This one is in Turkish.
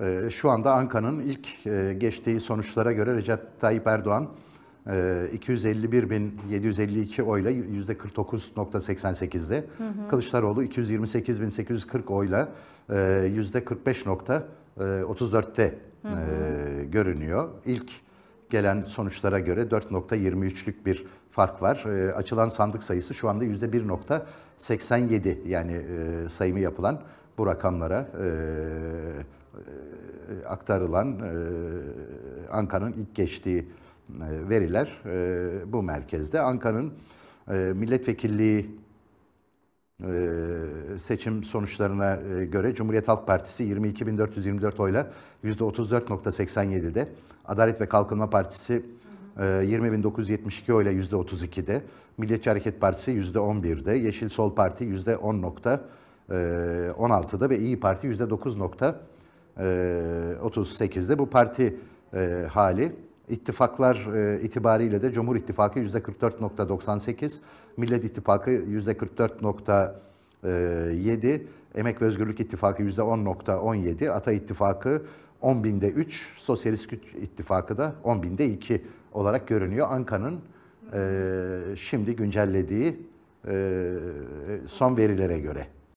Ee, şu anda Ankara'nın ilk e, geçtiği sonuçlara göre Recep Tayyip Erdoğan 251.752 e, oyla %49.88'de. Hı Kılıçdaroğlu 228.840 oyla %45.34'te e, hı görünüyor. İlk gelen sonuçlara göre 4.23'lük bir fark var. Açılan sandık sayısı şu anda %1.87 yani sayımı yapılan bu rakamlara aktarılan e, Ankara'nın ilk geçtiği e, veriler e, bu merkezde. Ankara'nın milletvekilliği seçim sonuçlarına göre Cumhuriyet Halk Partisi 22.424 oyla %34.87'de, Adalet ve Kalkınma Partisi 20.972 oyla %32'de, Milliyetçi Hareket Partisi %11'de, Yeşil Sol Parti %10.16'da ve İyi Parti %9.9'da. 38'de bu parti hali. İttifaklar itibariyle de Cumhur İttifakı %44.98, Millet İttifakı %44.7, Emek ve Özgürlük İttifakı %10.17, Ata İttifakı 10 binde 3, Sosyalist İttifakı da 10 binde 2 olarak görünüyor. Anka'nın e, şimdi güncellediği e, son verilere göre.